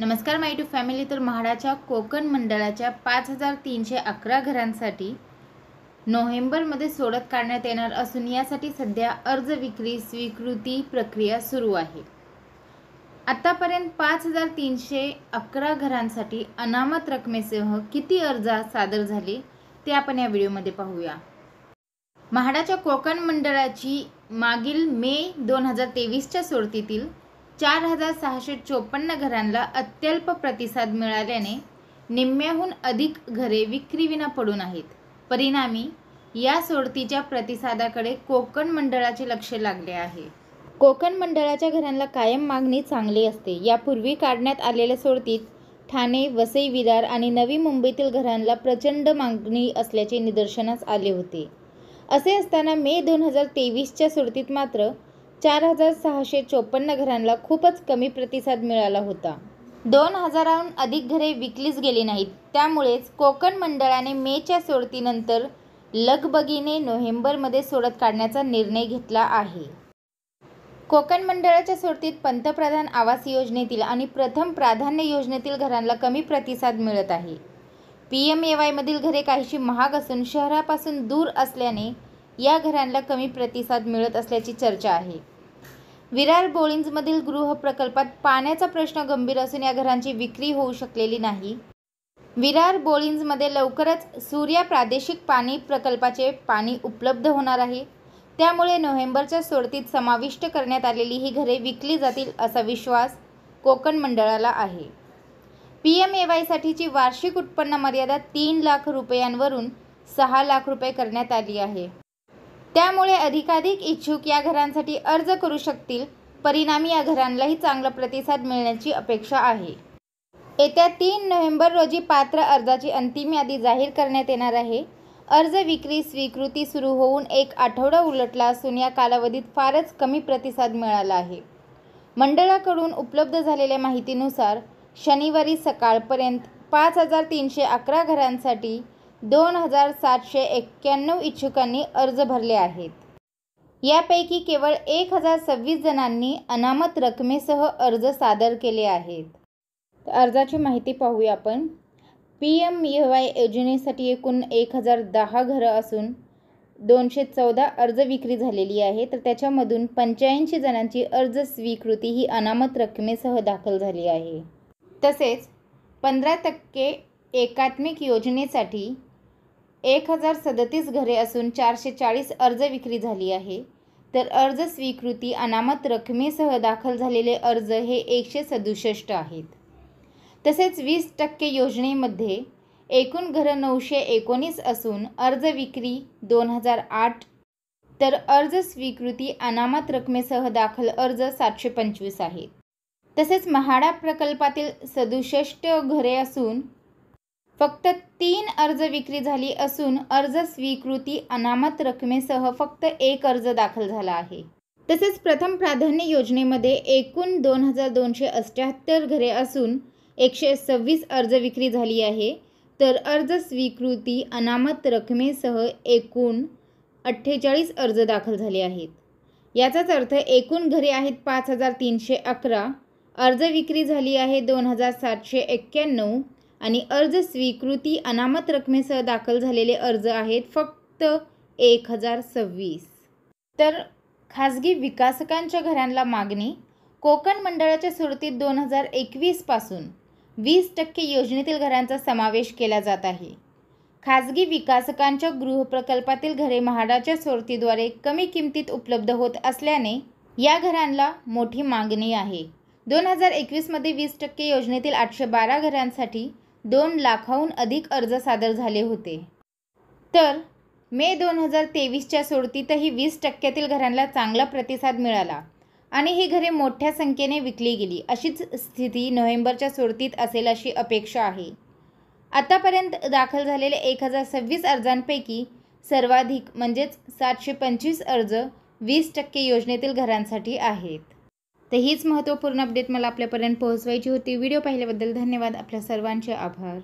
नमस्कार माय to family तर म्हाडाच्या कोकण मंडळाच्या पाच हजार तीनशे अकरा घरांसाठी नोव्हेंबरमध्ये सोडत काढण्यात येणार असून यासाठी सध्या अर्ज विक्री स्वीकृती प्रक्रिया सुरू आहे आत्तापर्यंत पाच हजार तीनशे अकरा घरांसाठी अनामत रकमेसह किती अर्ज सादर झाले ते आपण या व्हिडिओमध्ये पाहूया म्हाडाच्या कोकण मंडळाची मागील मे दोन हजार तेवीसच्या सोडतीतील चार हजार सहाशे चोपन्न घरांना अत्यल्प प्रतिसाद मिळाल्याने निम्म्याहून अधिक घरे विक्रीविना पडून आहेत परिणामी या सोडतीच्या प्रतिसादाकडे कोकण मंडळाचे लक्ष लागले आहे कोकण मंडळाच्या घरांना कायम मागणी चांगली असते यापूर्वी काढण्यात आलेल्या सोडतीत ठाणे वसई विरार आणि नवी मुंबईतील घरांना प्रचंड मागणी असल्याचे निदर्शनास आले होते असे असताना मे दोन हजार तेवीसच्या सोडतीत मात्र चार हजार सहाशे चोपन्न घरांना खूपच कमी प्रतिसाद मिळाला होता दोन हजाराहून अधिक घरे विकलीच गेली नाहीत त्यामुळेच कोकण मंडळाने मेच्या सोडतीनंतर लगबगीने नोव्हेंबरमध्ये सोडत काढण्याचा निर्णय घेतला आहे कोकण मंडळाच्या सोडतीत पंतप्रधान आवास योजनेतील आणि प्रथम प्राधान्य योजनेतील घरांना कमी प्रतिसाद मिळत आहे पी एम ए वायमधील घरे काहीशी महाग असून शहरापासून दूर असल्याने या घरांना कमी प्रतिसाद मिळत असल्याची चर्चा आहे विरार गृह गृहप्रकल्पात पाण्याचा प्रश्न गंभीर असून या घरांची विक्री होऊ शकलेली नाही विरार बोळींजमध्ये लवकरच सूर्या प्रादेशिक पाणी प्रकल्पाचे पाणी उपलब्ध होणार आहे त्यामुळे नोव्हेंबरच्या सोडतीत समाविष्ट करण्यात आलेली ही घरे विकली जातील असा विश्वास कोकण मंडळाला आहे पी एम ए वायसाठीची वार्षिक उत्पन्न मर्यादा तीन लाख रुपयांवरून सहा लाख रुपये करण्यात आली आहे त्यामुळे अधिकाधिक इच्छुक या घरांसाठी अर्ज करू शकतील परिणामी या घरांनाही चांगला प्रतिसाद मिळण्याची अपेक्षा आहे येत्या तीन नोव्हेंबर रोजी पात्र अर्जाची अंतिम यादी जाहीर करण्यात येणार आहे अर्ज विक्री स्वीकृती सुरू होऊन एक आठवडा उलटला असून या कालावधीत फारच कमी प्रतिसाद मिळाला आहे मंडळाकडून उपलब्ध झालेल्या माहितीनुसार शनिवारी सकाळपर्यंत पाच हजार तीनशे अकरा घरांसाठी दोन हजार सातशे एक्क्याण्णव इच्छुकांनी अर्ज भरले आहेत यापैकी केवळ एक हजार सव्वीस जणांनी अनामत रकमेसह अर्ज सादर केले आहेत अर्जाची माहिती पाहूया आपण पी एम ए वाय योजनेसाठी एकूण एक हजार दहा घरं असून दोनशे चौदा अर्ज विक्री झालेली आहे तर त्याच्यामधून पंच्याऐंशी जणांची अर्ज स्वीकृती ही अनामत रकमेसह दाखल झाली आहे तसेच पंधरा टक्के एकात्मिक योजनेसाठी एक हजार सदतीस घरे असून चारशे चाळीस अर्ज विक्री झाली आहे तर अर्ज स्वीकृती अनामत रकमेसह दाखल झालेले अर्ज हे एकशे सदुसष्ट आहेत तसेच वीस टक्के योजनेमध्ये एकूण घरं नऊशे एकोणीस असून अर्ज विक्री दोन हजार आठ तर अर्ज स्वीकृती अनामत रकमेसह दाखल अर्ज सातशे पंचवीस आहेत तसेच महाडा प्रकल्पातील सदुसष्ट घरे असून फक्त तीन अर्ज विक्री झाली असून अर्ज स्वीकृती अनामत रकमेसह फक्त एक अर्ज दाखल झाला आहे तसेच प्रथम प्राधान्य योजनेमध्ये एकूण दोन हजार दोनशे अष्ट्याहत्तर घरे असून एकशे सव्वीस अर्ज विक्री झाली आहे तर अर्ज स्वीकृती अनामत रकमेसह एकूण अठ्ठेचाळीस अर्ज दाखल झाले आहेत याचाच अर्थ एकूण घरे आहेत पाच हजार तीनशे अकरा अर्ज विक्री झाली आहे दोन हजार सातशे एक्क्याण्णव आणि अर्ज स्वीकृती अनामत रकमेसह दाखल झालेले अर्ज आहेत फक्त एक हजार सव्वीस तर खाजगी विकासकांच्या घरांना मागणी कोकण मंडळाच्या सुरतीत दोन हजार एकवीसपासून वीस टक्के योजनेतील घरांचा समावेश केला जात आहे खाजगी विकासकांच्या गृहप्रकल्पातील घरे महाडाच्या सोडतीद्वारे कमी किमतीत उपलब्ध होत असल्याने या घरांना मोठी मागणी आहे दोन हजार एकवीसमध्ये वीस टक्के योजनेतील आठशे बारा घरांसाठी दोन लाखाहून अधिक अर्ज सादर झाले होते तर मे दोन हजार तेवीसच्या सोडतीतही वीस टक्क्यातील घरांना चांगला प्रतिसाद मिळाला आणि ही घरे मोठ्या संख्येने विकली गेली अशीच स्थिती नोव्हेंबरच्या सोडतीत असेल अशी अपेक्षा आहे आतापर्यंत दाखल झालेल्या एक हजार सव्वीस अर्जांपैकी सर्वाधिक म्हणजेच सातशे पंचवीस अर्ज वीस टक्के योजनेतील घरांसाठी आहेत तर हीच महत्त्वपूर्ण अपडेट मला आपल्यापर्यंत पोहोचवायची होती व्हिडिओ पाहिल्याबद्दल धन्यवाद आपल्या सर्वांचे आभार